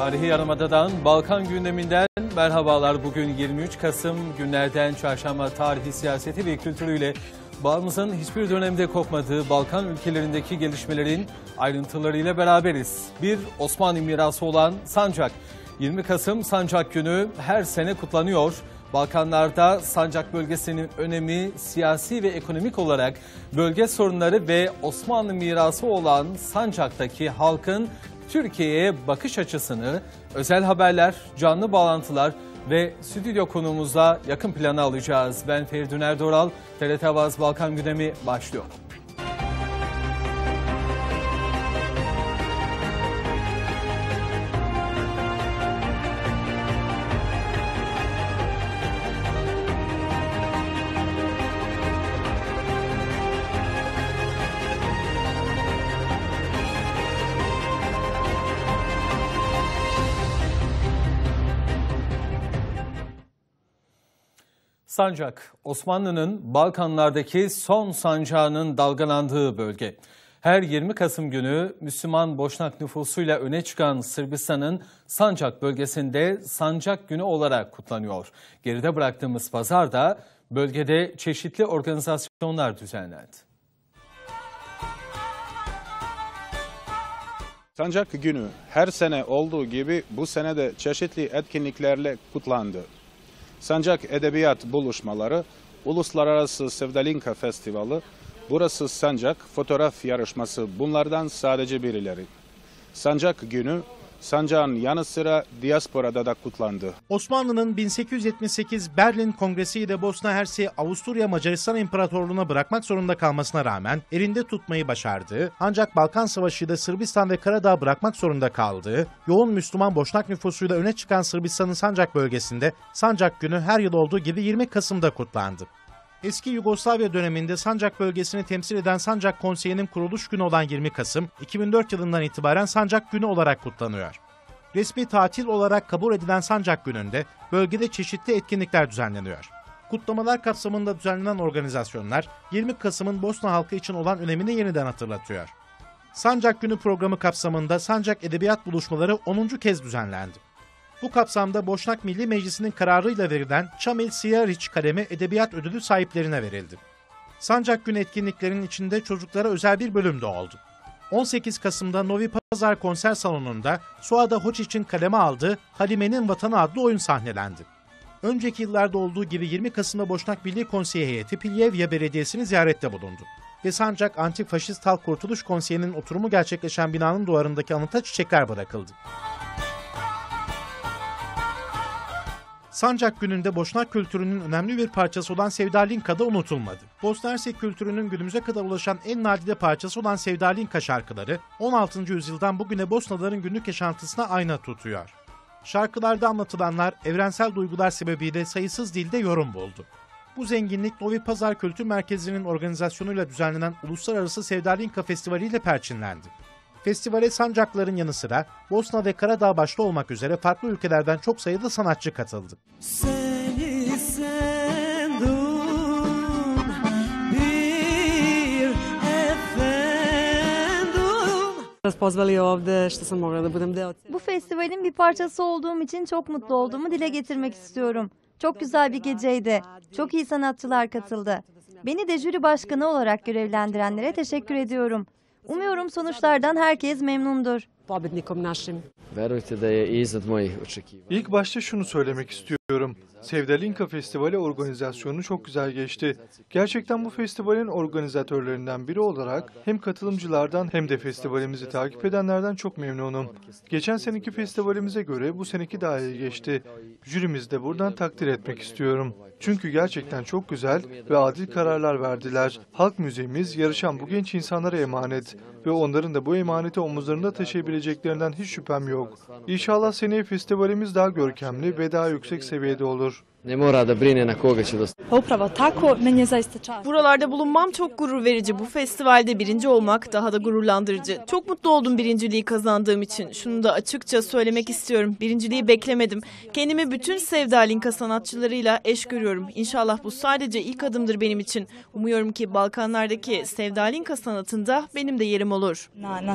Tarihi Yarımada'dan Balkan gündeminden merhabalar. Bugün 23 Kasım günlerden çarşamba tarihi siyaseti ve kültürüyle bağımızın hiçbir dönemde kopmadığı Balkan ülkelerindeki gelişmelerin ayrıntılarıyla beraberiz. Bir Osmanlı mirası olan Sancak. 20 Kasım Sancak günü her sene kutlanıyor. Balkanlarda Sancak bölgesinin önemi siyasi ve ekonomik olarak bölge sorunları ve Osmanlı mirası olan Sancak'taki halkın Türkiye'ye bakış açısını özel haberler, canlı bağlantılar ve stüdyo konuğumuzla yakın plana alacağız. Ben Feridun Erdoral, TRT Avaz Balkan Gündemi başlıyor. Sancak, Osmanlı'nın Balkanlardaki son sancağının dalgalandığı bölge. Her 20 Kasım günü Müslüman Boşnak nüfusuyla öne çıkan Sırbistan'ın Sancak bölgesinde Sancak Günü olarak kutlanıyor. Geride bıraktığımız pazar da bölgede çeşitli organizasyonlar düzenlendi. Sancak günü her sene olduğu gibi bu sene de çeşitli etkinliklerle kutlandı. Sancak Edebiyat Buluşmaları, Uluslararası Sevdalinka Festivali, Burası Sancak Fotoğraf Yarışması bunlardan sadece birileri. Sancak günü sancağın yanı sıra diasporada da kutlandı. Osmanlı'nın 1878 Berlin Kongresi ile Bosna Herseyi Avusturya Macaristan İmparatorluğu'na bırakmak zorunda kalmasına rağmen elinde tutmayı başardı. Ancak Balkan Savaşı ile Sırbistan ve Karadağ bırakmak zorunda kaldı. Yoğun Müslüman Boşnak nüfusuyla öne çıkan Sırbistan'ın Sancak bölgesinde Sancak günü her yıl olduğu gibi 20 Kasım'da kutlandı. Eski Yugoslavya döneminde Sancak bölgesini temsil eden Sancak Konseyi'nin kuruluş günü olan 20 Kasım, 2004 yılından itibaren Sancak Günü olarak kutlanıyor. Resmi tatil olarak kabul edilen Sancak Günü'nde bölgede çeşitli etkinlikler düzenleniyor. Kutlamalar kapsamında düzenlenen organizasyonlar 20 Kasım'ın Bosna halkı için olan önemini yeniden hatırlatıyor. Sancak Günü programı kapsamında Sancak Edebiyat Buluşmaları 10. kez düzenlendi. Bu kapsamda Boşnak Milli Meclisi'nin kararıyla verilen Çamil Siyariç Kalemi Edebiyat Ödülü sahiplerine verildi. Sancak Gün etkinliklerinin içinde çocuklara özel bir bölüm de oldu. 18 Kasım'da Novi Pazar Konser Salonu'nda Suada Hoç için kaleme aldığı Halime'nin Vatanı adlı oyun sahnelendi. Önceki yıllarda olduğu gibi 20 Kasım'da Boşnak Milli Konseyi heyeti Pilyevya Belediyesi'ni ziyarette bulundu. Ve Sancak Antifaşist Halk Kurtuluş Konseyi'nin oturumu gerçekleşen binanın duvarındaki anıta çiçekler bırakıldı. Sancak gününde Boşnak kültürünün önemli bir parçası olan Sevdalinka da unutulmadı. Bosna Hersek kültürünün günümüze kadar ulaşan en nadide parçası olan Sevdalinka şarkıları 16. yüzyıldan bugüne Bosnaların günlük yaşantısına ayna tutuyor. Şarkılarda anlatılanlar evrensel duygular sebebiyle sayısız dilde yorum buldu. Bu zenginlik Novi Pazar Kültür Merkezi'nin organizasyonuyla düzenlenen Uluslararası Sevdalinka Festivali ile perçinlendi. Festivale sancakların yanı sıra Bosna ve Karadağ başta olmak üzere farklı ülkelerden çok sayıda sanatçı katıldı. Seni sevdim, bir Bu festivalin bir parçası olduğum için çok mutlu olduğumu dile getirmek istiyorum. Çok güzel bir geceydi. Çok iyi sanatçılar katıldı. Beni de jüri başkanı olarak görevlendirenlere teşekkür ediyorum. Umuyorum sonuçlardan herkes memnundur. İlk başta şunu söylemek istiyorum. Sevdalinka Festivali organizasyonu çok güzel geçti. Gerçekten bu festivalin organizatörlerinden biri olarak hem katılımcılardan hem de festivalimizi takip edenlerden çok memnunum. Geçen seneki festivalimize göre bu seneki daha iyi geçti. Jürimizi de buradan takdir etmek istiyorum. Çünkü gerçekten çok güzel ve adil kararlar verdiler. Halk müziğimiz yarışan bu genç insanlara emanet ve onların da bu emaneti omuzlarında taşıyabileceklerinden hiç şüphem yok. İnşallah seneye festivalimiz daha görkemli ve daha yüksek seviyede olur. Ne mora da brine na koga će dostaviti. Upravo tako, meni je zaista čast. Buralarda bulunmam çok gurur verici. Bu festivalde birinci olmak daha da gururlandırıcı. Çok mutlu oldum birinciliği kazandığım için. Şunu da açıkça söylemek istiyorum. Birinciliği beklemedim. Kendimi bütün Sevda Linka sanatçılarıyla eş görüyorum. İnşallah bu sadece ilk adımdır benim için. Umuyorum ki Balkanlardaki Sevda Linka sanatında benim de yerim olur. Na, na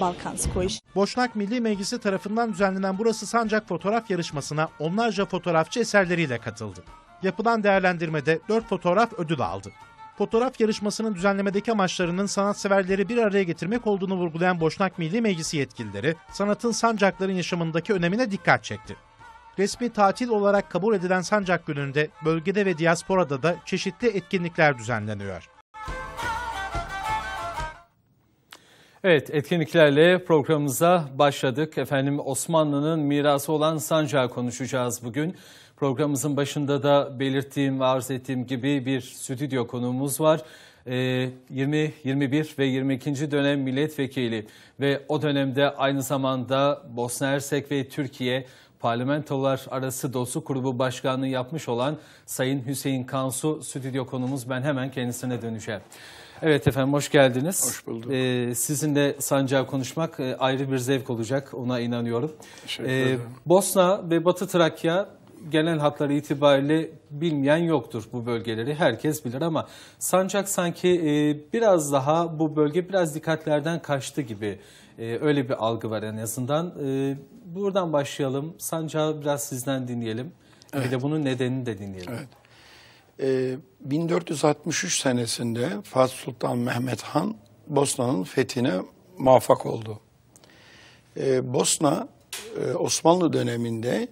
balkanskoj. Boşnak Milli Meclisi tarafından düzenlenen burası sancak fotoğraf yarışmasına onlarca fotoğrafçı eserleriyle ile katıldı. Yapılan değerlendirmede 4 fotoğraf ödül aldı. Fotoğraf yarışmasının düzenlemedeki amaçlarının sanatseverleri bir araya getirmek olduğunu vurgulayan Boşnak Milli Meclisi yetkilileri, sanatın sancakların yaşamındaki önemine dikkat çekti. Resmi tatil olarak kabul edilen Sancak Günü'nde bölgede ve diasporada da çeşitli etkinlikler düzenleniyor. Evet etkinliklerle programımıza başladık. Efendim Osmanlı'nın mirası olan sancağı konuşacağız bugün. Programımızın başında da belirttiğim ve arz ettiğim gibi bir stüdyo konuğumuz var. 20, ee, 21 ve 22. dönem milletvekili ve o dönemde aynı zamanda Bosna Hersek ve Türkiye Parlamentolar Arası Dostu Grubu Başkanlığı yapmış olan Sayın Hüseyin Kansu stüdyo konumuz. Ben hemen kendisine döneceğim. Evet efendim hoş geldiniz. Hoş bulduk. Ee, sizinle sancağı konuşmak e, ayrı bir zevk olacak ona inanıyorum. Ee, Bosna ve Batı Trakya genel hatları itibariyle bilmeyen yoktur bu bölgeleri. Herkes bilir ama Sancak sanki e, biraz daha bu bölge biraz dikkatlerden kaçtı gibi. E, öyle bir algı var en azından. E, buradan başlayalım. Sancağı biraz sizden dinleyelim. Evet. Bir de bunun nedenini de dinleyelim. Evet. E, 1463 senesinde Fatih Sultan Mehmet Han Bosna'nın fethine muvaffak oldu. E, Bosna e, Osmanlı döneminde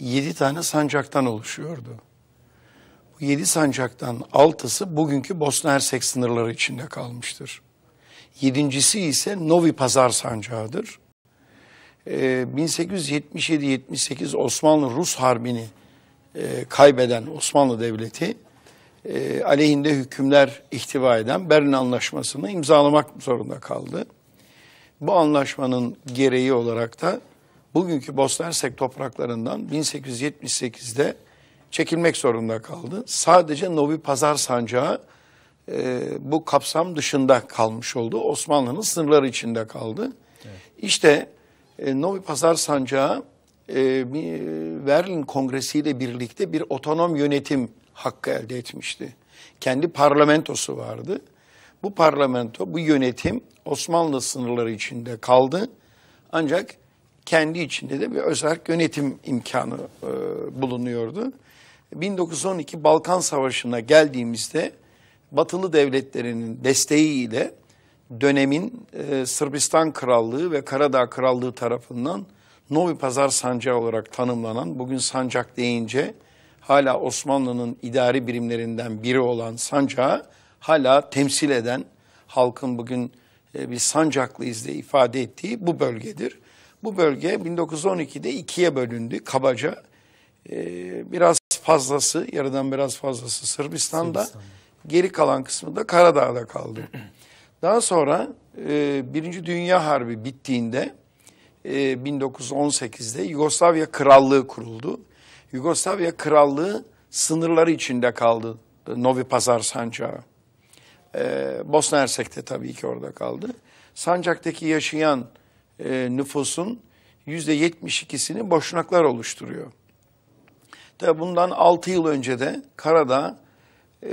yedi tane sancaktan oluşuyordu. Bu yedi sancaktan altısı bugünkü Bosna Hersek sınırları içinde kalmıştır. Yedincisi ise Novi Pazar sancağıdır. Ee, 1877-78 Osmanlı-Rus harbini e, kaybeden Osmanlı Devleti e, aleyhinde hükümler ihtiva eden Berlin Anlaşması'nı imzalamak zorunda kaldı. Bu anlaşmanın gereği olarak da bugünkü Bostansek topraklarından 1878'de çekilmek zorunda kaldı. Sadece Novi Pazar Sancağı e, bu kapsam dışında kalmış oldu. Osmanlı'nın sınırları içinde kaldı. Evet. İşte e, Novi Pazar Sancağı e, e Berlin Kongresi ile birlikte bir otonom yönetim hakkı elde etmişti. Kendi parlamentosu vardı. Bu parlamento, bu yönetim Osmanlı sınırları içinde kaldı. Ancak kendi içinde de bir özel yönetim imkanı e, bulunuyordu. 1912 Balkan Savaşı'na geldiğimizde Batılı devletlerinin desteğiyle dönemin e, Sırbistan Krallığı ve Karadağ Krallığı tarafından Novi Pazar Sancağı olarak tanımlanan, bugün sancak deyince hala Osmanlı'nın idari birimlerinden biri olan sancağı hala temsil eden halkın bugün e, bir sancaklıyız diye ifade ettiği bu bölgedir. Bu bölge 1912'de ikiye bölündü kabaca. Ee, biraz fazlası, yarıdan biraz fazlası Sırbistan'da. Sırbistan'da. Geri kalan kısmı da Karadağ'da kaldı. Daha sonra e, Birinci Dünya Harbi bittiğinde e, 1918'de Yugoslavya Krallığı kuruldu. Yugoslavya Krallığı sınırları içinde kaldı e, Novi Pazar Sancağı. Ee, Bosna Hersek'te tabii ki orada kaldı. Sancak'taki yaşayan e, nüfusun %72'sini boşnaklar oluşturuyor. Tabi bundan 6 yıl önce de Karada e,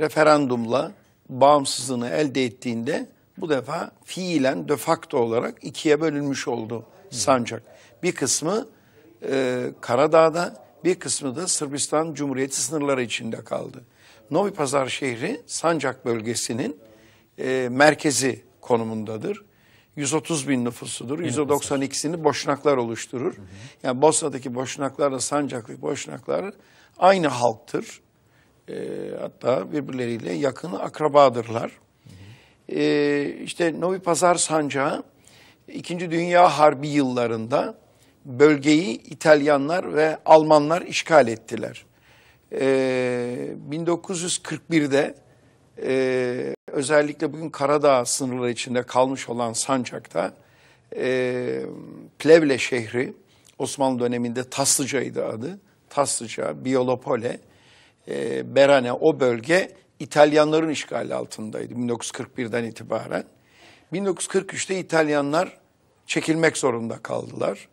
referandumla bağımsızlığını elde ettiğinde bu defa fiilen de facto olarak ikiye bölünmüş oldu sancak. Bir kısmı e, Karadağ'da bir kısmı da Sırbistan Cumhuriyeti sınırları içinde kaldı. Novi Pazar şehri sancak bölgesinin e, merkezi konumundadır. 130 bin nüfusudur. 192'sini Boşnaklar oluşturur. Yani Bosna'daki Boşnaklarla Sancaklı Boşnaklar aynı halktır. E, hatta birbirleriyle yakın akrabadırlar. E, işte Novi Pazar Sancağı İkinci Dünya Harbi yıllarında bölgeyi İtalyanlar ve Almanlar işgal ettiler. Ee, e, 1941'de e, Özellikle bugün Karadağ sınırları içinde kalmış olan Sancak'ta e, Plevle şehri Osmanlı döneminde Taslıca'ydı adı. Taslıca, Biolopole, e, Berane o bölge İtalyanların işgali altındaydı 1941'den itibaren. 1943'te İtalyanlar çekilmek zorunda kaldılar.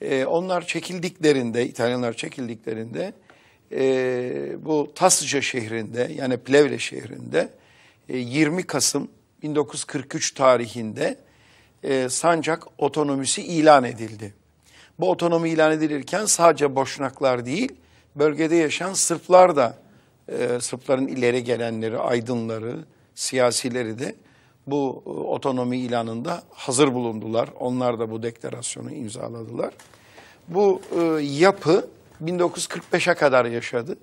E, onlar çekildiklerinde, İtalyanlar çekildiklerinde e, bu Taslıca şehrinde yani Plevle şehrinde 20 e, Kasım 1943 tarihinde e, Sancak otonomisi ilan edildi. Bu otonomi ilan edilirken sadece Boşnaklar değil, bölgede yaşayan Sırplar da, e, Sırpların ileri gelenleri, aydınları, siyasileri de bu otonomi ilanında hazır bulundular. Onlar da bu deklarasyonu imzaladılar. Bu yapı 1945'e kadar yaşadı.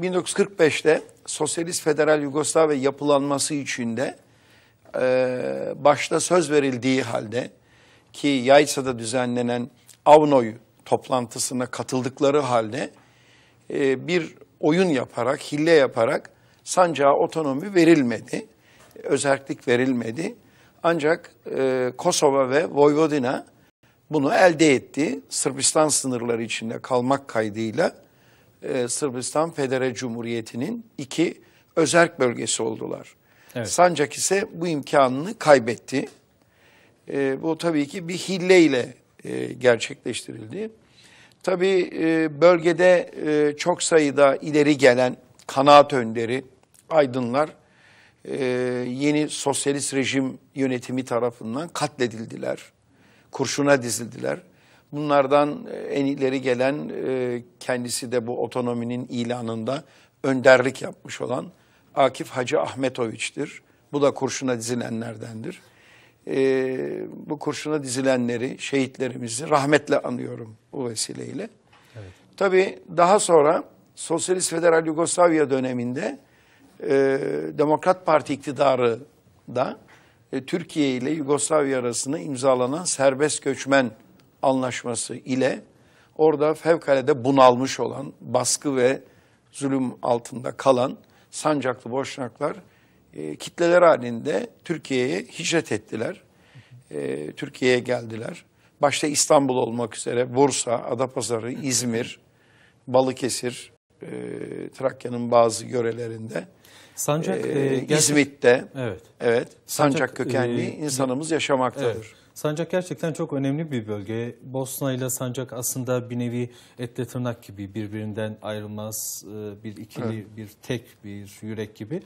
1945'te Sosyalist Federal Yugoslavya yapılanması için de e, başta söz verildiği halde ki Yayca'da düzenlenen Avnoy toplantısına katıldıkları halde e, bir oyun yaparak, hille yaparak sancağa otonomi verilmedi, özellik verilmedi. Ancak e, Kosova ve Vojvodina bunu elde etti. Sırbistan sınırları içinde kalmak kaydıyla e, Sırbistan Federe Cumhuriyeti'nin iki özerk bölgesi oldular. Evet. Sancak ise bu imkanını kaybetti. E, bu tabii ki bir hilleyle e, gerçekleştirildi. Tabii e, bölgede e, çok sayıda ileri gelen kanaat önderi, aydınlar e, yeni sosyalist rejim yönetimi tarafından katledildiler. Kurşuna dizildiler. Bunlardan e, en ileri gelen e, kendisi de bu otonominin ilanında önderlik yapmış olan Akif Hacı Ahmetoviç'tir. Bu da kurşuna dizilenlerdendir. E, bu kurşuna dizilenleri, şehitlerimizi rahmetle anıyorum bu vesileyle. Evet. Tabii daha sonra Sosyalist Federal Yugoslavya döneminde Demokrat Parti iktidarı da Türkiye ile Yugoslavya arasında imzalanan serbest göçmen anlaşması ile orada fevkalede bunalmış olan, baskı ve zulüm altında kalan Sancaklı Boşnaklar e, kitleler halinde Türkiye'ye hicret ettiler. E, Türkiye'ye geldiler. Başta İstanbul olmak üzere Bursa, Adapazarı, İzmir, Balıkesir, e, Trakya'nın bazı yörelerinde. Sancak e, e İzmit'te evet. Evet. Sancak, Sancak e, kökenli e, insanımız yaşamaktadır. Evet. Sancak gerçekten çok önemli bir bölge. Bosna ile Sancak aslında bir nevi etle tırnak gibi birbirinden ayrılmaz e, bir ikili, evet. bir tek, bir yürek gibi.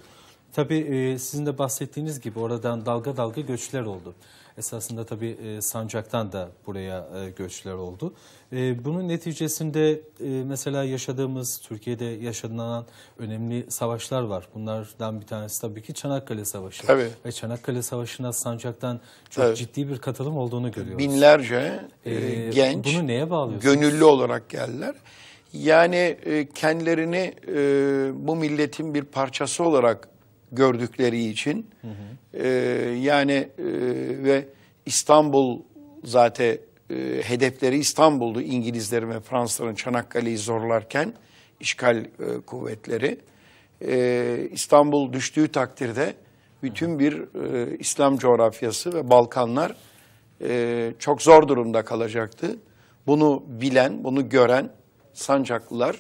Tabii e, sizin de bahsettiğiniz gibi oradan dalga dalga göçler oldu. Esasında tabii e, Sancak'tan da buraya e, göçler oldu. E, bunun neticesinde mesela yaşadığımız, Türkiye'de yaşanan önemli savaşlar var. Bunlardan bir tanesi tabii ki Çanakkale Savaşı. Tabii. Ve Çanakkale Savaşı'na Sancak'tan çok tabii. ciddi bir katılım olduğunu görüyoruz. Binlerce ee, genç bunu neye bağlıyorsunuz? gönüllü olarak geldiler. Yani kendilerini bu milletin bir parçası olarak gördükleri için. Hı hı. E, ee, yani e, ve İstanbul zaten e, hedefleri İstanbul'du İngilizlerin ve Fransızların Çanakkale'yi zorlarken işgal e, kuvvetleri. E, İstanbul düştüğü takdirde bütün bir e, İslam coğrafyası ve Balkanlar e, çok zor durumda kalacaktı. Bunu bilen, bunu gören Sancaklılar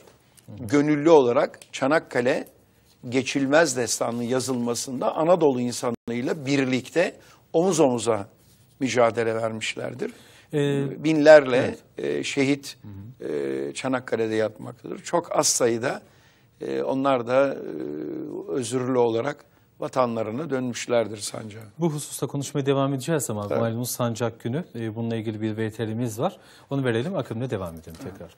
gönüllü olarak Çanakkale geçilmez destanının yazılmasında Anadolu insanlarıyla birlikte omuz omuza mücadele vermişlerdir. Ee, Binlerle evet. e, şehit e, Çanakkale'de yatmaktadır. Çok az sayıda e, onlar da e, özürlü olarak vatanlarına dönmüşlerdir sancak. Bu hususta konuşmaya devam edeceğiz ama evet. malumunuz sancak günü. E, bununla ilgili bir VTR'imiz var. Onu verelim akımla devam edelim tekrar. Evet.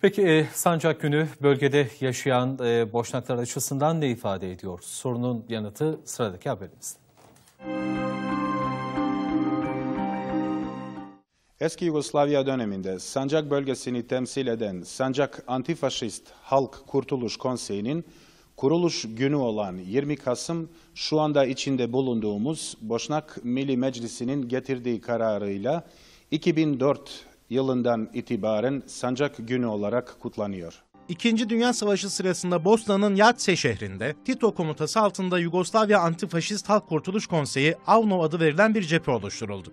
Peki e, sancak günü bölgede yaşayan e, boşnaklar açısından ne ifade ediyor? Sorunun yanıtı sıradaki haberimizde. Eski Yugoslavya döneminde Sancak bölgesini temsil eden Sancak Antifaşist Halk Kurtuluş Konseyi'nin kuruluş günü olan 20 Kasım şu anda içinde bulunduğumuz Boşnak Milli Meclisi'nin getirdiği kararıyla 2004 yılından itibaren sancak günü olarak kutlanıyor. İkinci Dünya Savaşı sırasında Bosna'nın Yatse şehrinde Tito komutası altında Yugoslavya Antifaşist Halk Kurtuluş Konseyi Avno adı verilen bir cephe oluşturuldu.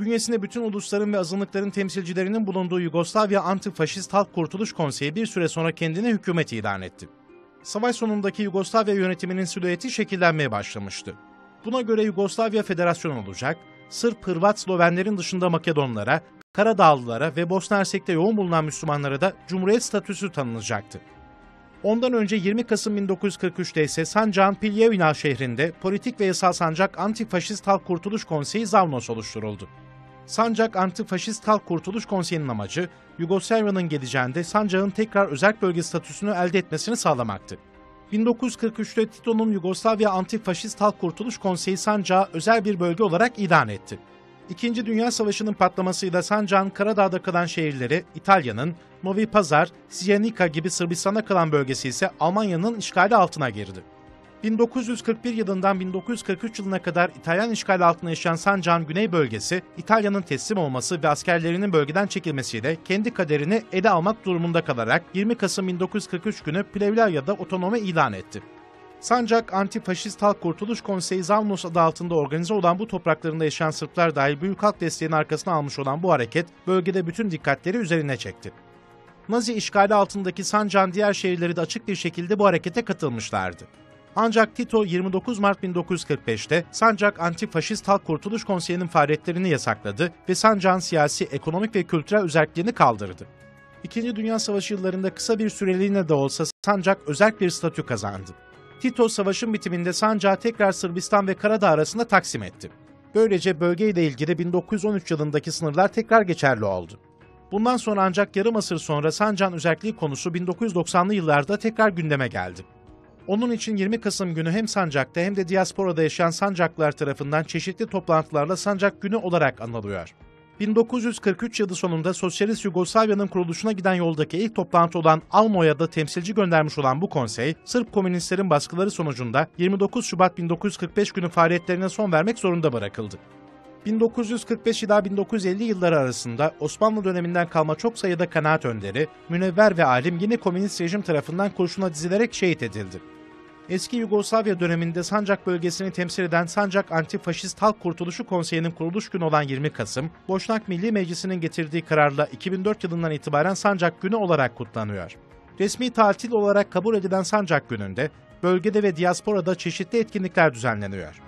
Bünyesinde bütün ulusların ve azınlıkların temsilcilerinin bulunduğu Yugoslavya Antifaşist Halk Kurtuluş Konseyi bir süre sonra kendini hükümet ilan etti. Savaş sonundaki Yugoslavya yönetiminin silüeti şekillenmeye başlamıştı. Buna göre Yugoslavya Federasyonu olacak, Sırp, Hırvat, Slovenlerin dışında Makedonlara, Karadağlılara ve Bosna Hersek'te yoğun bulunan Müslümanlara da Cumhuriyet statüsü tanınacaktı. Ondan önce 20 Kasım 1943'te ise Sancağ'ın Piljevina şehrinde politik ve yasal sancak Antifaşist Halk Kurtuluş Konseyi Zavnos oluşturuldu. Sancak Antifaşist Halk Kurtuluş Konseyi'nin amacı Yugoslavya'nın geleceğinde Sancak'ın tekrar özel bölge statüsünü elde etmesini sağlamaktı. 1943'te Tito'nun Yugoslavya Antifaşist Halk Kurtuluş Konseyi Sancağı özel bir bölge olarak ilan etti. İkinci Dünya Savaşı'nın patlamasıyla Sancak'ın Karadağ'da kalan şehirleri İtalya'nın, Movi Pazar, Sienica gibi Sırbistan'a kalan bölgesi ise Almanya'nın işgali altına girdi. 1941 yılından 1943 yılına kadar İtalyan işgali altında yaşayan Sancak'ın güney bölgesi, İtalya'nın teslim olması ve askerlerinin bölgeden çekilmesiyle kendi kaderini ele almak durumunda kalarak 20 Kasım 1943 günü Plevla'da otonomi ilan etti. Sancak Antifaşist Halk Kurtuluş Konseyi Zavnos adı altında organize olan bu topraklarında yaşayan Sırplar dahil büyük halk desteğini arkasına almış olan bu hareket bölgede bütün dikkatleri üzerine çekti. Nazi işgali altındaki Sancak'ın diğer şehirleri de açık bir şekilde bu harekete katılmışlardı. Ancak Tito 29 Mart 1945'te Sancak Antifaşist Halk Kurtuluş Konseyi'nin faaliyetlerini yasakladı ve Sancak'ın siyasi, ekonomik ve kültürel özelliklerini kaldırdı. İkinci Dünya Savaşı yıllarında kısa bir süreliğine de olsa Sancak özel bir statü kazandı. Tito savaşın bitiminde sancağı tekrar Sırbistan ve Karadağ arasında taksim etti. Böylece bölgeyle ilgili 1913 yılındaki sınırlar tekrar geçerli oldu. Bundan sonra ancak yarım asır sonra Sancan özelliği konusu 1990'lı yıllarda tekrar gündeme geldi. Onun için 20 Kasım günü hem Sancak'ta hem de diasporada yaşayan Sancaklar tarafından çeşitli toplantılarla Sancak Günü olarak anılıyor. 1943 yılı sonunda Sosyalist Yugoslavya'nın kuruluşuna giden yoldaki ilk toplantı olan Almoya'da da temsilci göndermiş olan bu konsey, Sırp komünistlerin baskıları sonucunda 29 Şubat 1945 günü faaliyetlerine son vermek zorunda bırakıldı. 1945 ila 1950 yılları arasında Osmanlı döneminden kalma çok sayıda kanaat önderi, münevver ve alim yine komünist rejim tarafından kurşuna dizilerek şehit edildi. Eski Yugoslavya döneminde Sancak bölgesini temsil eden Sancak Antifaşist Halk Kurtuluşu Konseyi'nin kuruluş günü olan 20 Kasım, Boşnak Milli Meclisi'nin getirdiği kararla 2004 yılından itibaren Sancak Günü olarak kutlanıyor. Resmi tatil olarak kabul edilen Sancak Günü'nde bölgede ve diasporada çeşitli etkinlikler düzenleniyor.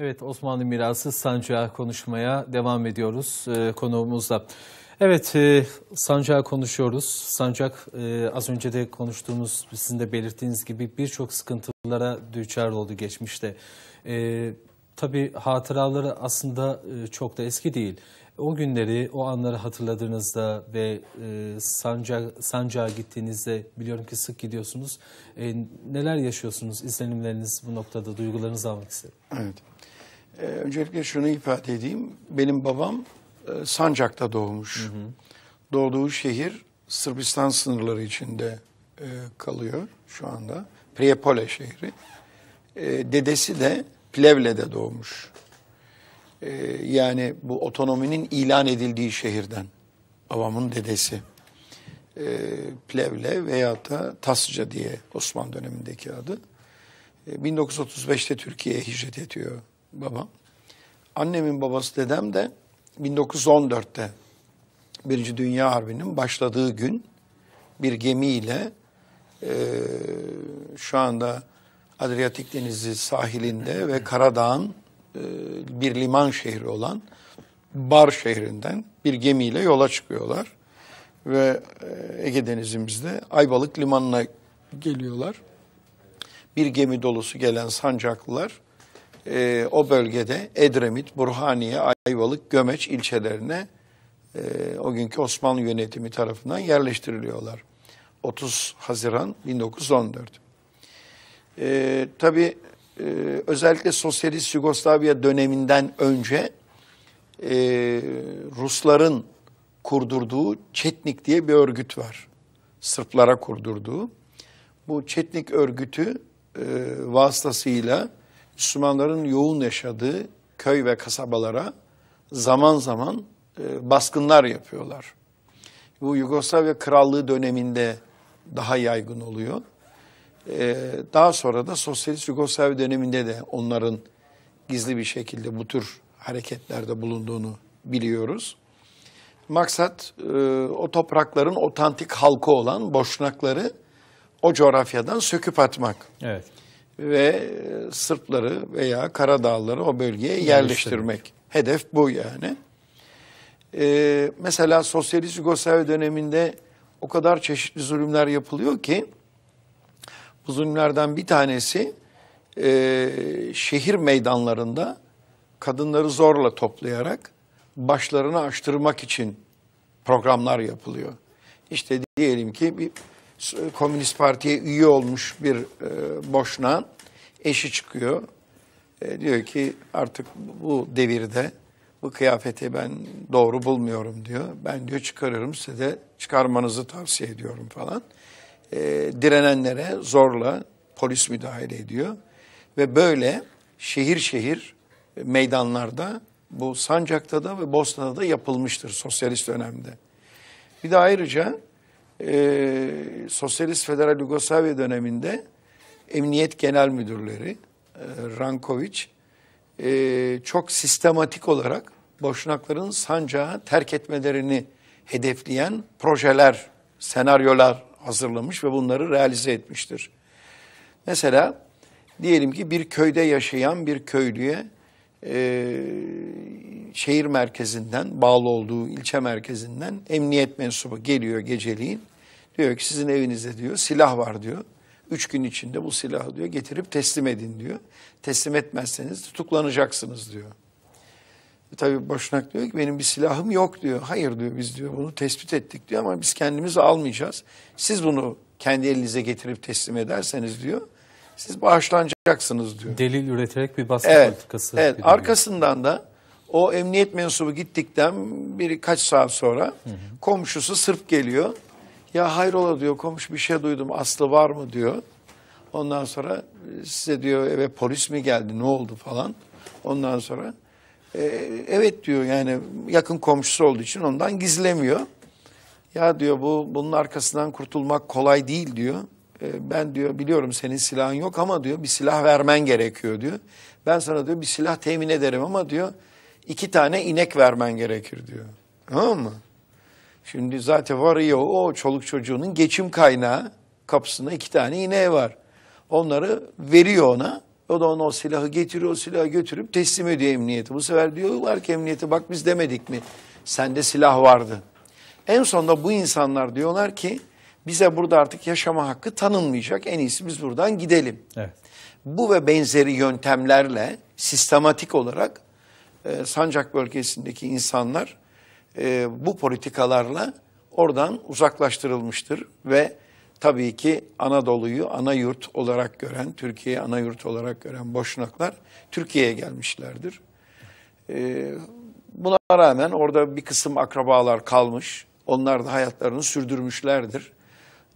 Evet Osmanlı mirası sancağı konuşmaya devam ediyoruz e, konuğumuzla. Evet e, sancağı konuşuyoruz. Sancak e, az önce de konuştuğumuz sizin de belirttiğiniz gibi birçok sıkıntılara düçar oldu geçmişte. E, tabii hatıraları aslında e, çok da eski değil. O günleri, o anları hatırladığınızda ve e, sanca, sancağa gittiğinizde biliyorum ki sık gidiyorsunuz. E, neler yaşıyorsunuz? izlenimleriniz bu noktada, duygularınızı almak isterim. Evet. Ee, öncelikle şunu ifade edeyim. Benim babam e, Sancak'ta doğmuş. Hı hı. Doğduğu şehir Sırbistan sınırları içinde e, kalıyor şu anda. Priepole şehri. E, dedesi de Plevle'de doğmuş. E, yani bu otonominin ilan edildiği şehirden. babamın dedesi. E, Plevle veya da Tasca diye Osmanlı dönemindeki adı. E, 1935'te Türkiye'ye hicret ediyor Baba, Annemin babası dedem de 1914'te Birinci Dünya Harbi'nin başladığı gün bir gemiyle e, şu anda Adriyatik Denizi sahilinde ve Karadağ'ın e, bir liman şehri olan Bar şehrinden bir gemiyle yola çıkıyorlar. Ve e, Ege Denizimizde Ayvalık Limanı'na geliyorlar. Bir gemi dolusu gelen sancaklılar e, o bölgede Edremit, Burhaniye, Ayvalık, Gömeç ilçelerine e, o günkü Osmanlı yönetimi tarafından yerleştiriliyorlar. 30 Haziran 1914. E, ee, tabii e, özellikle Sosyalist Yugoslavya döneminden önce e, Rusların kurdurduğu Çetnik diye bir örgüt var. Sırplara kurdurduğu. Bu Çetnik örgütü e, vasıtasıyla Müslümanların yoğun yaşadığı köy ve kasabalara zaman zaman e, baskınlar yapıyorlar. Bu Yugoslavya Krallığı döneminde daha yaygın oluyor. E, daha sonra da Sosyalist Yugoslavya döneminde de onların gizli bir şekilde bu tür hareketlerde bulunduğunu biliyoruz. Maksat e, o toprakların otantik halkı olan boşnakları o coğrafyadan söküp atmak. Evet ve e, Sırpları veya karadağları o bölgeye yerleştirmek. Hedef bu yani. Ee, mesela Sosyalist Yugoslavya döneminde o kadar çeşitli zulümler yapılıyor ki bu zulümlerden bir tanesi e, şehir meydanlarında kadınları zorla toplayarak başlarını açtırmak için programlar yapılıyor. İşte diyelim ki bir ee, Komünist Parti'ye üye olmuş bir e, boşnağın eşi çıkıyor. E, diyor ki artık bu devirde bu kıyafeti ben doğru bulmuyorum diyor. Ben diyor çıkarırım size de çıkarmanızı tavsiye ediyorum falan. E, direnenlere zorla polis müdahale ediyor. Ve böyle şehir şehir e, meydanlarda bu Sancak'ta da ve Bosna'da da yapılmıştır sosyalist dönemde. Bir de ayrıca e, Sosyalist Federal Yugoslavya döneminde Emniyet Genel Müdürleri e, Rankovic e, çok sistematik olarak boşnakların sancağı terk etmelerini hedefleyen projeler, senaryolar hazırlamış ve bunları realize etmiştir. Mesela diyelim ki bir köyde yaşayan bir köylüye e, şehir merkezinden, bağlı olduğu ilçe merkezinden emniyet mensubu geliyor geceliğin. Diyor ki sizin evinizde diyor silah var diyor. Üç gün içinde bu silahı diyor getirip teslim edin diyor. Teslim etmezseniz tutuklanacaksınız diyor. E tabii Boşnak diyor ki benim bir silahım yok diyor. Hayır diyor biz diyor bunu tespit ettik diyor ama biz kendimiz almayacağız. Siz bunu kendi elinize getirip teslim ederseniz diyor siz bağışlanacaksınız diyor. Delil üreterek bir baskı evet, politikası. Evet, arkasından da o emniyet mensubu gittikten birkaç saat sonra hı hı. komşusu Sırp geliyor. Ya hayrola diyor komşu bir şey duydum aslı var mı diyor. Ondan sonra size diyor eve polis mi geldi ne oldu falan. Ondan sonra e, evet diyor yani yakın komşusu olduğu için ondan gizlemiyor. Ya diyor bu bunun arkasından kurtulmak kolay değil diyor. Ee, ben diyor biliyorum senin silahın yok ama diyor bir silah vermen gerekiyor diyor. Ben sana diyor bir silah temin ederim ama diyor iki tane inek vermen gerekir diyor. Tamam mı? Şimdi zaten var ya o çoluk çocuğunun geçim kaynağı kapısında iki tane ineği var. Onları veriyor ona. O da ona o silahı getiriyor, o silahı götürüp teslim ediyor emniyete. Bu sefer diyorlar ki emniyete bak biz demedik mi? Sende silah vardı. En sonunda bu insanlar diyorlar ki bize burada artık yaşama hakkı tanınmayacak. En iyisi biz buradan gidelim. Evet. Bu ve benzeri yöntemlerle sistematik olarak e, Sancak bölgesindeki insanlar e, bu politikalarla oradan uzaklaştırılmıştır ve tabii ki Anadolu'yu ana yurt olarak gören, Türkiye'yi ana yurt olarak gören boşnaklar Türkiye'ye gelmişlerdir. Ee, buna rağmen orada bir kısım akrabalar kalmış, onlar da hayatlarını sürdürmüşlerdir.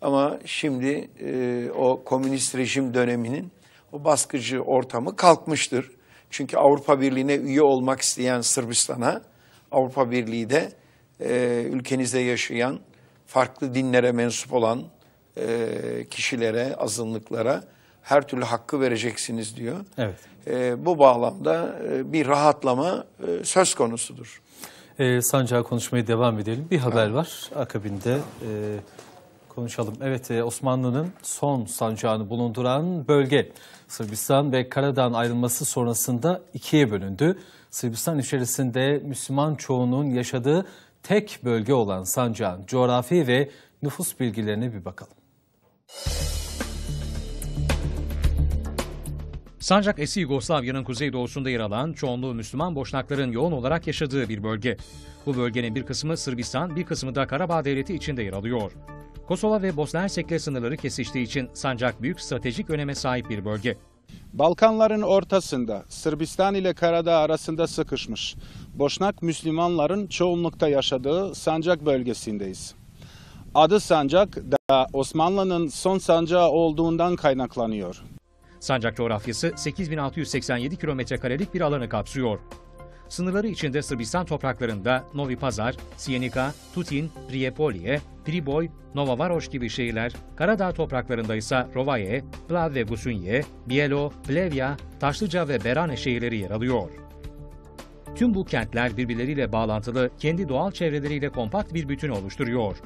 Ama şimdi e, o komünist rejim döneminin o baskıcı ortamı kalkmıştır. Çünkü Avrupa Birliği'ne üye olmak isteyen Sırbistan'a Avrupa Birliği de e, ülkenizde yaşayan farklı dinlere mensup olan e, kişilere, azınlıklara her türlü hakkı vereceksiniz diyor. Evet. E, bu bağlamda e, bir rahatlama e, söz konusudur. E, sancağı konuşmaya devam edelim. Bir haber evet. var akabinde. E, Konuşalım. Evet e, Osmanlı'nın son sancağını bulunduran bölge Sırbistan ve Karadağ'ın ayrılması sonrasında ikiye bölündü. Sırbistan içerisinde Müslüman çoğunun yaşadığı tek bölge olan sancağın coğrafi ve nüfus bilgilerine bir bakalım. Sancak eski Yugoslavya'nın kuzeydoğusunda yer alan çoğunluğu Müslüman boşnakların yoğun olarak yaşadığı bir bölge. Bu bölgenin bir kısmı Sırbistan, bir kısmı da Karabağ Devleti içinde yer alıyor. Kosova ve Bosna Hersek'le sınırları kesiştiği için sancak büyük stratejik öneme sahip bir bölge. Balkanların ortasında Sırbistan ile Karadağ arasında sıkışmış Boşnak Müslümanların çoğunlukta yaşadığı Sancak bölgesindeyiz. Adı Sancak da Osmanlı'nın son sancağı olduğundan kaynaklanıyor. Sancak coğrafyası 8687 karelik bir alanı kapsıyor. Sınırları içinde Sırbistan topraklarında Novi Pazar, Sienica, Tutin, Priepolye, Priboj, Novavaroş gibi şehirler, Karadağ topraklarında ise Rovaye, Plav ve Gusunye, Bielo, Plevya, Taşlıca ve Berane şehirleri yer alıyor. Tüm bu kentler birbirleriyle bağlantılı, kendi doğal çevreleriyle kompakt bir bütün oluşturuyor.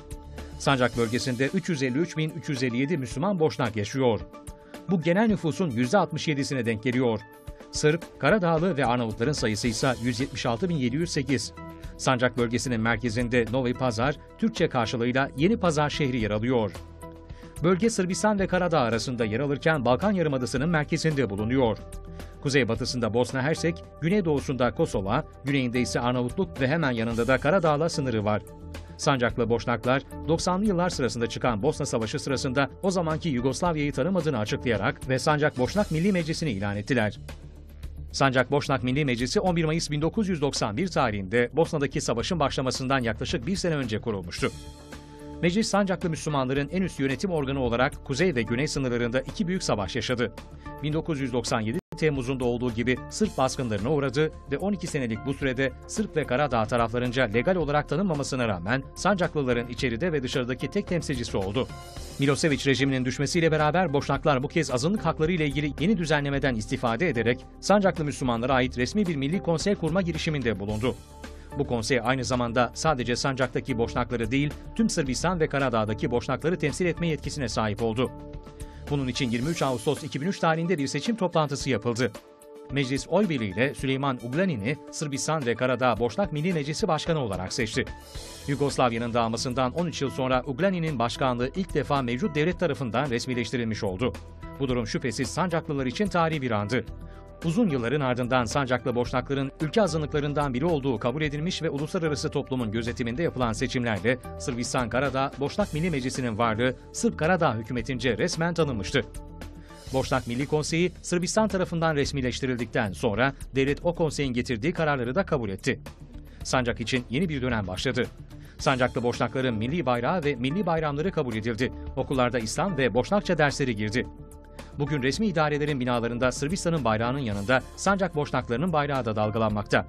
Sancak bölgesinde 353.357 Müslüman Boşnak yaşıyor. Bu genel nüfusun %67'sine denk geliyor. Sırp, Karadağlı ve Arnavutların sayısı ise 176.708. Sancak bölgesinin merkezinde Novi Pazar, Türkçe karşılığıyla Yeni Pazar şehri yer alıyor. Bölge Sırbistan ve Karadağ arasında yer alırken Balkan Yarımadası'nın merkezinde bulunuyor. Kuzeybatısında Bosna Hersek, güneydoğusunda Kosova, güneyinde ise Arnavutluk ve hemen yanında da Karadağ'la sınırı var. Sancaklı Boşnaklar, 90'lı yıllar sırasında çıkan Bosna Savaşı sırasında o zamanki Yugoslavya'yı tanımadığını açıklayarak ve Sancak Boşnak Milli Meclisi'ni ilan ettiler. Sancak Boşnak Milli Meclisi 11 Mayıs 1991 tarihinde Bosna'daki savaşın başlamasından yaklaşık bir sene önce kurulmuştu. Meclis Sancaklı Müslümanların en üst yönetim organı olarak kuzey ve güney sınırlarında iki büyük savaş yaşadı. 1997 Temmuz'unda olduğu gibi Sırp baskınlarına uğradı ve 12 senelik bu sürede Sırp ve Karadağ taraflarınca legal olarak tanınmamasına rağmen Sancaklıların içeride ve dışarıdaki tek temsilcisi oldu. Milosevic rejiminin düşmesiyle beraber Boşnaklar bu kez azınlık hakları ile ilgili yeni düzenlemeden istifade ederek Sancaklı Müslümanlara ait resmi bir milli konsey kurma girişiminde bulundu. Bu konsey aynı zamanda sadece Sancak'taki Boşnakları değil, tüm Sırbistan ve Karadağ'daki Boşnakları temsil etme yetkisine sahip oldu. Bunun için 23 Ağustos 2003 tarihinde bir seçim toplantısı yapıldı. Meclis oy birliğiyle Süleyman Uglani'ni Sırbistan ve Karadağ Boşnak Milli Meclisi Başkanı olarak seçti. Yugoslavya'nın dağılmasından 13 yıl sonra Uglani'nin başkanlığı ilk defa mevcut devlet tarafından resmileştirilmiş oldu. Bu durum şüphesiz Sancaklılar için tarihi bir andı uzun yılların ardından Sancaklı Boşnakların ülke azınlıklarından biri olduğu kabul edilmiş ve uluslararası toplumun gözetiminde yapılan seçimlerle Sırbistan Karadağ Boşnak Milli Meclisi'nin varlığı Sırp Karadağ hükümetince resmen tanınmıştı. Boşnak Milli Konseyi Sırbistan tarafından resmileştirildikten sonra devlet o konseyin getirdiği kararları da kabul etti. Sancak için yeni bir dönem başladı. Sancaklı Boşnakların milli bayrağı ve milli bayramları kabul edildi. Okullarda İslam ve Boşnakça dersleri girdi. Bugün resmi idarelerin binalarında Sırbistan'ın bayrağının yanında sancak boşnaklarının bayrağı da dalgalanmakta.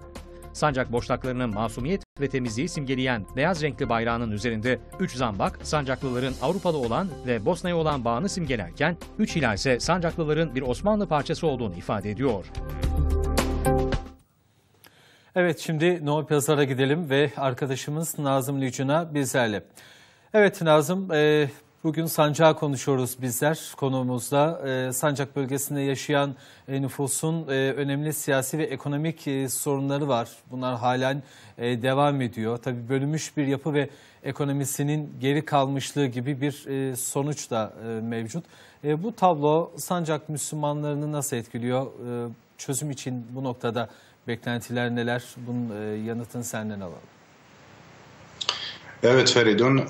Sancak boşnaklarının masumiyet ve temizliği simgeleyen beyaz renkli bayrağının üzerinde 3 zambak sancaklıların Avrupalı olan ve Bosna'ya olan bağını simgelerken 3 hilal ise sancaklıların bir Osmanlı parçası olduğunu ifade ediyor. Evet şimdi Noel Pazar'a gidelim ve arkadaşımız Nazım Lücun'a bizlerle. Evet Nazım, e, Bugün sancağı konuşuyoruz bizler konuğumuzla. E, Sancak bölgesinde yaşayan e, nüfusun e, önemli siyasi ve ekonomik e, sorunları var. Bunlar halen devam ediyor. Tabii bölünmüş bir yapı ve ekonomisinin geri kalmışlığı gibi bir sonuç da mevcut. bu tablo Sancak Müslümanlarını nasıl etkiliyor? çözüm için bu noktada beklentiler neler? Bunun e, yanıtını senden alalım. Evet Feridun. E...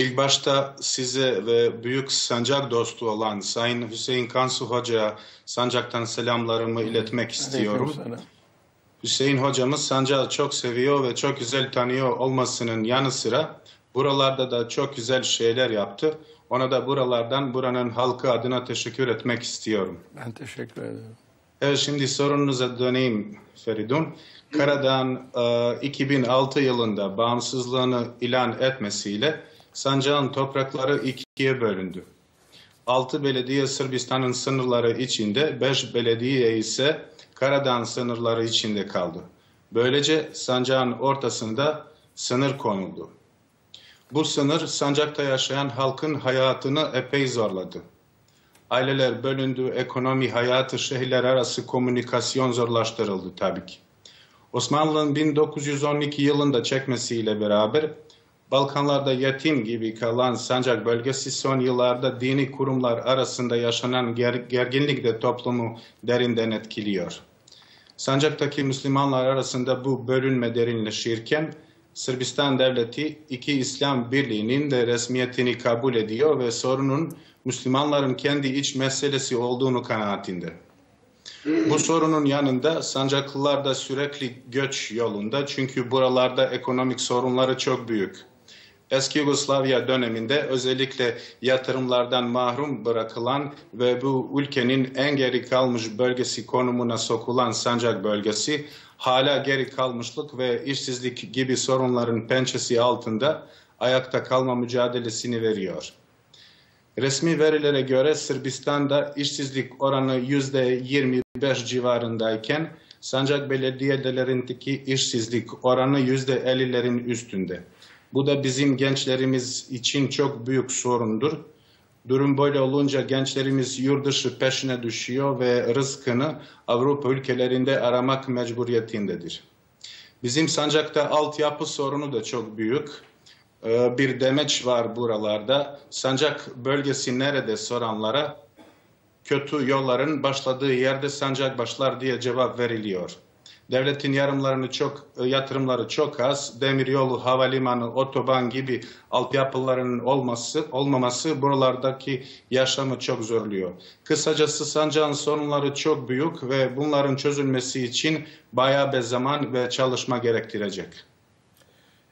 İlk başta size ve büyük sancak dostu olan Sayın Hüseyin Kansu Hoca'ya sancaktan selamlarımı iletmek istiyorum. Hüseyin hocamız sancağı çok seviyor ve çok güzel tanıyor olmasının yanı sıra buralarda da çok güzel şeyler yaptı. Ona da buralardan buranın halkı adına teşekkür etmek istiyorum. Ben teşekkür ederim. Evet şimdi sorunuza döneyim Feridun. Karadağ'ın 2006 e, yılında bağımsızlığını ilan etmesiyle Sancağın toprakları ikiye bölündü. Altı belediye Sırbistan'ın sınırları içinde, beş belediye ise Karadağ sınırları içinde kaldı. Böylece sancağın ortasında sınır konuldu. Bu sınır sancakta yaşayan halkın hayatını epey zorladı. Aileler bölündü, ekonomi hayatı, şehirler arası komünikasyon zorlaştırıldı tabii ki. Osmanlı'nın 1912 yılında çekmesiyle beraber Balkanlarda yetim gibi kalan Sancak bölgesi son yıllarda dini kurumlar arasında yaşanan ger gerginlik de toplumu derinden etkiliyor. Sancak'taki Müslümanlar arasında bu bölünme derinleşirken Sırbistan devleti iki İslam Birliği'nin de resmiyetini kabul ediyor ve sorunun Müslümanların kendi iç meselesi olduğunu kanaatinde. Bu sorunun yanında Sancaklılar da sürekli göç yolunda çünkü buralarda ekonomik sorunları çok büyük eski Yugoslavya döneminde özellikle yatırımlardan mahrum bırakılan ve bu ülkenin en geri kalmış bölgesi konumuna sokulan Sancak bölgesi hala geri kalmışlık ve işsizlik gibi sorunların pençesi altında ayakta kalma mücadelesini veriyor. Resmi verilere göre Sırbistan'da işsizlik oranı %25 civarındayken Sancak belediyelerindeki işsizlik oranı %50'lerin üstünde. Bu da bizim gençlerimiz için çok büyük sorundur. Durum böyle olunca gençlerimiz yurt dışı peşine düşüyor ve rızkını Avrupa ülkelerinde aramak mecburiyetindedir. Bizim Sancak'ta altyapı sorunu da çok büyük. Ee, bir demeç var buralarda. Sancak bölgesi nerede soranlara kötü yolların başladığı yerde sancak başlar diye cevap veriliyor. Devletin yarımlarını çok e, yatırımları çok az. Demiryolu, havalimanı, otoban gibi altyapıların olması olmaması buralardaki yaşamı çok zorluyor. Kısacası sancağın sorunları çok büyük ve bunların çözülmesi için bayağı bir zaman ve çalışma gerektirecek.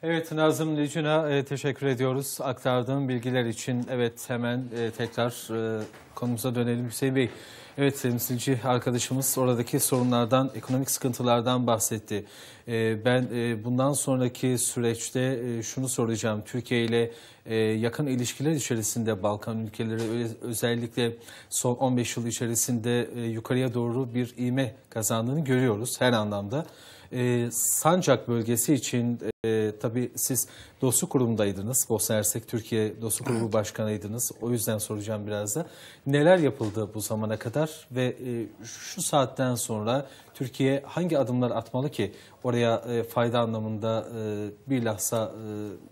Evet Nazım Lecuna e, teşekkür ediyoruz aktardığım bilgiler için. Evet hemen e, tekrar e, konumuza dönelim Hüseyin Bey. Evet temsilci arkadaşımız oradaki sorunlardan, ekonomik sıkıntılardan bahsetti. E, ben e, bundan sonraki süreçte e, şunu soracağım. Türkiye ile e, yakın ilişkiler içerisinde Balkan ülkeleri özellikle son 15 yıl içerisinde e, yukarıya doğru bir iğme kazandığını görüyoruz her anlamda. E, Sancak bölgesi için e, tabii siz DOSU kurumdaydınız. Bosna Hersek Türkiye DOSU kurumu evet. başkanıydınız. O yüzden soracağım biraz da. Neler yapıldı bu zamana kadar ve e, şu saatten sonra Türkiye hangi adımlar atmalı ki oraya e, fayda anlamında e, bilhassa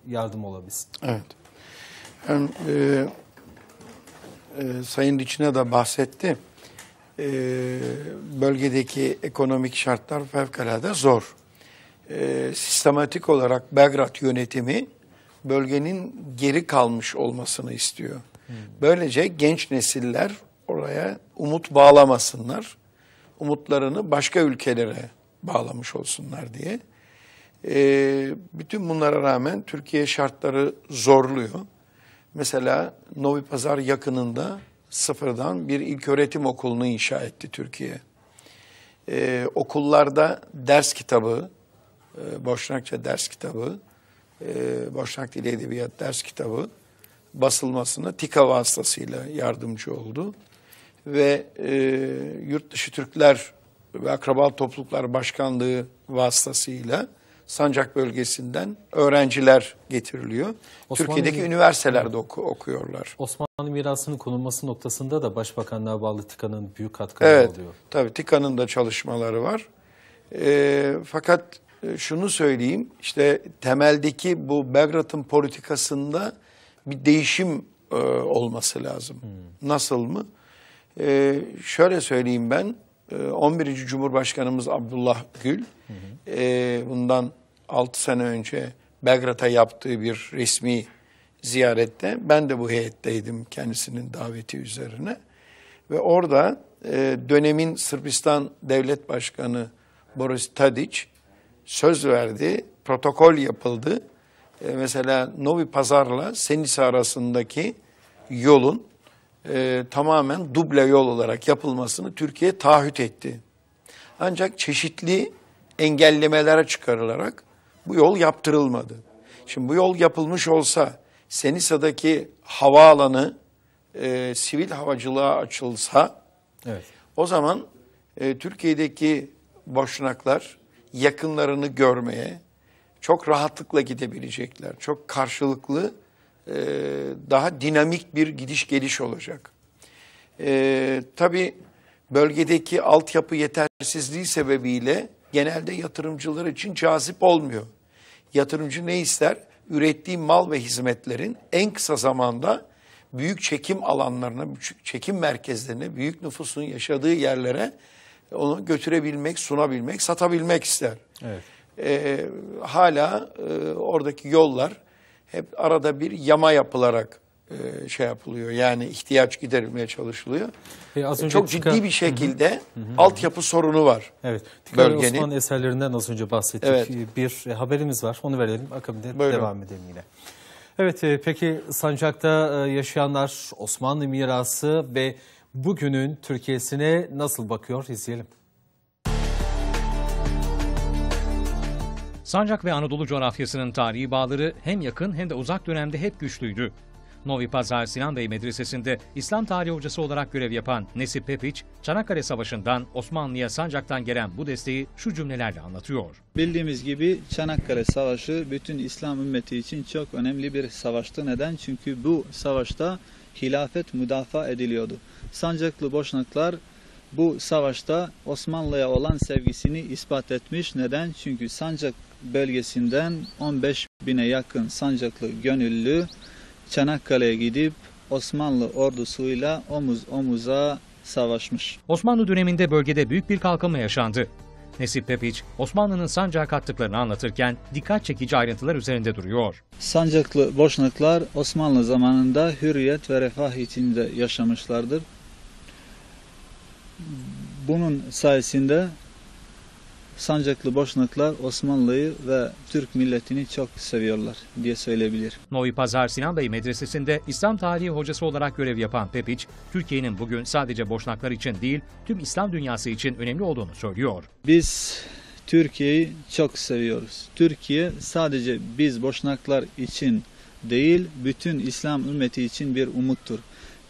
e, yardım olabilsin? Evet. Hem, e, e, Sayın Diçin'e de bahsetti e, bölgedeki ekonomik şartlar fevkalade zor. E, sistematik olarak Belgrad yönetimi bölgenin geri kalmış olmasını istiyor. Hmm. Böylece genç nesiller oraya umut bağlamasınlar. Umutlarını başka ülkelere bağlamış olsunlar diye. E, bütün bunlara rağmen Türkiye şartları zorluyor. Mesela Novi Pazar yakınında sıfırdan bir ilk öğretim okulunu inşa etti Türkiye. Ee, okullarda ders kitabı, e, Boşnakça ders kitabı, e, Boşnak Dili Edebiyat ders kitabı basılmasına TİKA vasıtasıyla yardımcı oldu. Ve e, Yurtdışı Türkler ve Akrabal Topluluklar Başkanlığı vasıtasıyla Sancak bölgesinden öğrenciler getiriliyor. Osmanlı Türkiye'deki mi? üniversitelerde oku, okuyorlar. Osmanlı mirasının konulması noktasında da Başbakanlığa bağlı TİKA'nın büyük katkıları evet, oluyor. Evet, tabii TİKA'nın da çalışmaları var. Ee, e, fakat şunu söyleyeyim, işte temeldeki bu Belgrad'ın politikasında bir değişim e, olması lazım. Hmm. Nasıl mı? E, şöyle söyleyeyim ben, 11. Ee, Cumhurbaşkanımız Abdullah Gül hı hı. E, ee, bundan 6 sene önce Belgrad'a yaptığı bir resmi ziyarette ben de bu heyetteydim kendisinin daveti üzerine ve orada e, dönemin Sırbistan Devlet Başkanı Boris Tadic söz verdi, protokol yapıldı. E, mesela Novi Pazar'la Senisa arasındaki yolun e, tamamen duble yol olarak yapılmasını Türkiye taahhüt etti. Ancak çeşitli engellemelere çıkarılarak bu yol yaptırılmadı. Şimdi bu yol yapılmış olsa Senisa'daki havaalanı e, sivil havacılığa açılsa evet. o zaman e, Türkiye'deki boşnaklar yakınlarını görmeye çok rahatlıkla gidebilecekler. Çok karşılıklı e, daha dinamik bir gidiş geliş olacak. E, tabii bölgedeki altyapı yetersizliği sebebiyle genelde yatırımcılar için cazip olmuyor. Yatırımcı ne ister? Ürettiği mal ve hizmetlerin en kısa zamanda büyük çekim alanlarına, büyük çekim merkezlerine, büyük nüfusun yaşadığı yerlere onu götürebilmek, sunabilmek, satabilmek ister. Evet. Ee, hala e, oradaki yollar hep arada bir yama yapılarak e, şey yapılıyor. Yani ihtiyaç giderilmeye çalışılıyor. E, az önce Çok çıkan... ciddi bir şekilde hı hı. altyapı sorunu var. Evet. Ticari bölgenin. Osman eserlerinden az önce bahsettik. Evet. Bir haberimiz var. Onu verelim. Akabinde Buyurun. devam edelim yine. Evet e, peki Sancak'ta e, yaşayanlar Osmanlı mirası ve bugünün Türkiye'sine nasıl bakıyor izleyelim. Sancak ve Anadolu coğrafyasının tarihi bağları hem yakın hem de uzak dönemde hep güçlüydü. Novi Pazar Sinan Bey Medresesi'nde İslam tarihi hocası olarak görev yapan Nesip Pepiç, Çanakkale Savaşı'ndan Osmanlı'ya Sancak'tan gelen bu desteği şu cümlelerle anlatıyor. Bildiğimiz gibi Çanakkale Savaşı bütün İslam ümmeti için çok önemli bir savaştı. Neden? Çünkü bu savaşta hilafet müdafaa ediliyordu. Sancaklı Boşnaklar bu savaşta Osmanlı'ya olan sevgisini ispat etmiş. Neden? Çünkü Sancak bölgesinden 15 bine yakın Sancaklı gönüllü Çanakkale'ye gidip Osmanlı ordusuyla omuz omuza savaşmış. Osmanlı döneminde bölgede büyük bir kalkınma yaşandı. Nesip Pepiç, Osmanlı'nın Sancak'a kattıklarını anlatırken dikkat çekici ayrıntılar üzerinde duruyor. Sancaklı Boşnaklar Osmanlı zamanında hürriyet ve refah içinde yaşamışlardır bunun sayesinde Sancaklı Boşnaklar Osmanlı'yı ve Türk milletini çok seviyorlar diye söyleyebilir. Noy Pazar Sinan Bey Medresesi'nde İslam tarihi hocası olarak görev yapan Pepiç, Türkiye'nin bugün sadece Boşnaklar için değil, tüm İslam dünyası için önemli olduğunu söylüyor. Biz Türkiye'yi çok seviyoruz. Türkiye sadece biz Boşnaklar için değil, bütün İslam ümmeti için bir umuttur.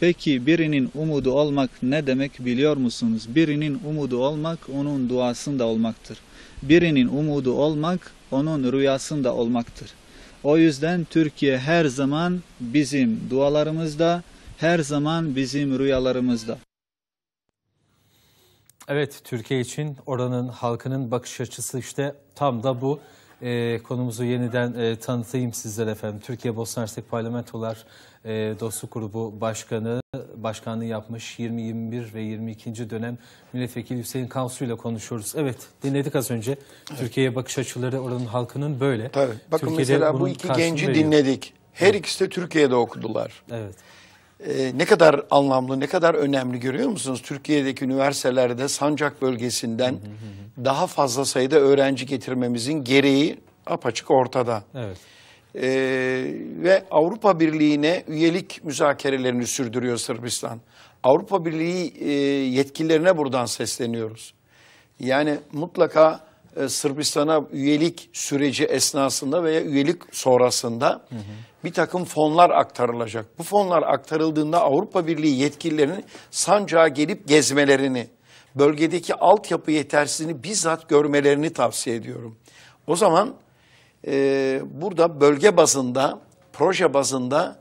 Peki birinin umudu olmak ne demek biliyor musunuz? Birinin umudu olmak onun duasında olmaktır. Birinin umudu olmak onun rüyasında olmaktır. O yüzden Türkiye her zaman bizim dualarımızda, her zaman bizim rüyalarımızda. Evet, Türkiye için oranın halkının bakış açısı işte tam da bu e, konumuzu yeniden e, tanıtayım sizlere efendim. Türkiye Bosna Hersek Parlamentolar e, Dostluk Grubu Başkanı, başkanlığı yapmış 20-21 ve 22. dönem milletvekili Hüseyin Kansu ile konuşuyoruz. Evet dinledik az önce. Evet. Türkiye'ye bakış açıları oranın halkının böyle. Tabii. Bakın Türkiye'de mesela bu iki genci veriyor. dinledik. Her evet. ikisi de Türkiye'de okudular. Evet e, ne kadar anlamlı, ne kadar önemli görüyor musunuz? Türkiye'deki üniversitelerde Sancak bölgesinden daha fazla sayıda öğrenci getirmemizin gereği apaçık ortada. Evet. E, ve Avrupa Birliği'ne üyelik müzakerelerini sürdürüyor Sırbistan. Avrupa Birliği e, yetkililerine buradan sesleniyoruz. Yani mutlaka e, Sırbistan'a üyelik süreci esnasında veya üyelik sonrasında hı hı. bir takım fonlar aktarılacak. Bu fonlar aktarıldığında Avrupa Birliği yetkililerinin sancağa gelip gezmelerini, bölgedeki altyapı yetersizliğini bizzat görmelerini tavsiye ediyorum. O zaman e, burada bölge bazında, proje bazında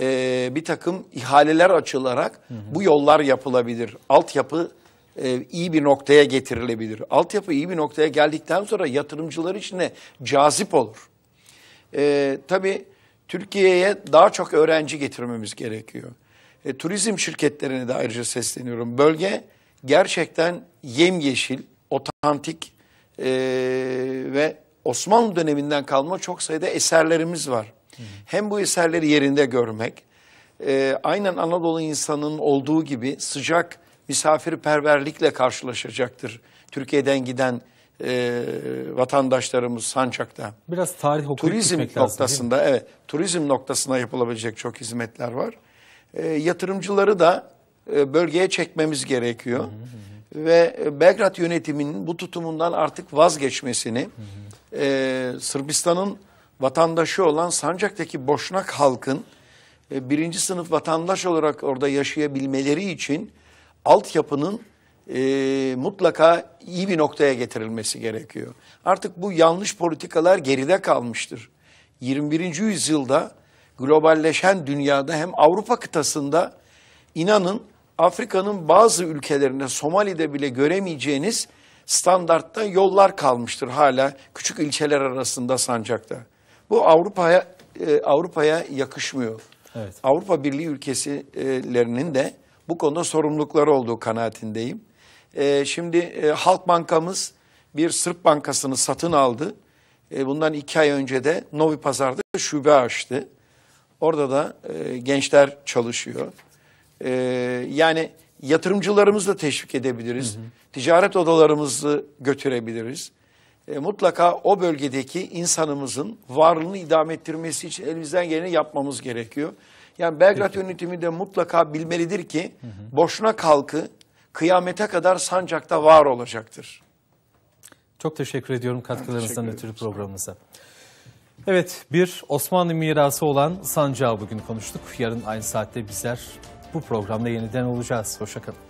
e, bir takım ihaleler açılarak hı hı. bu yollar yapılabilir. Altyapı e, iyi bir noktaya getirilebilir. Altyapı iyi bir noktaya geldikten sonra yatırımcılar için de cazip olur. E, tabii Türkiye'ye daha çok öğrenci getirmemiz gerekiyor. E, turizm şirketlerine de ayrıca sesleniyorum. Bölge gerçekten yemyeşil, otantik e, ve Osmanlı döneminden kalma çok sayıda eserlerimiz var. Hı. Hem bu eserleri yerinde görmek, e, aynen Anadolu insanının olduğu gibi sıcak misafirperverlikle karşılaşacaktır. Türkiye'den giden e, vatandaşlarımız Sancak'ta. Biraz tarih okuyup Turizm noktasında lazım, evet turizm noktasına yapılabilecek çok hizmetler var. E, yatırımcıları da e, bölgeye çekmemiz gerekiyor. Hı hı hı. Ve Belgrad yönetiminin bu tutumundan artık vazgeçmesini E, Sırbistan'ın vatandaşı olan Sancak'taki Boşnak halkın e, birinci sınıf vatandaş olarak orada yaşayabilmeleri için altyapının e, mutlaka iyi bir noktaya getirilmesi gerekiyor. Artık bu yanlış politikalar geride kalmıştır. 21. yüzyılda globalleşen dünyada hem Avrupa kıtasında inanın Afrika'nın bazı ülkelerinde Somali'de bile göremeyeceğiniz standartta yollar kalmıştır hala küçük ilçeler arasında sancakta. Bu Avrupa'ya e, Avrupa'ya yakışmıyor. Evet. Avrupa Birliği ülkelerinin de bu konuda sorumlulukları olduğu kanaatindeyim. E, şimdi e, Halk Bankamız bir Sırp bankasını satın aldı. E, bundan iki ay önce de Novi Pazar'da şube açtı. Orada da e, gençler çalışıyor. E, yani yatırımcılarımızı da teşvik edebiliriz. Hı hı. Ticaret odalarımızı götürebiliriz. E, mutlaka o bölgedeki insanımızın varlığını idame ettirmesi için elimizden geleni yapmamız gerekiyor. Yani Belgrad Peki. yönetimi de mutlaka bilmelidir ki hı hı. boşuna kalkı kıyamete kadar Sancak'ta var olacaktır. Çok teşekkür ediyorum katkılarınızdan ötürü programımıza. Evet bir Osmanlı mirası olan sancağı bugün konuştuk. Yarın aynı saatte bizler bu programda yeniden olacağız. Hoşçakalın.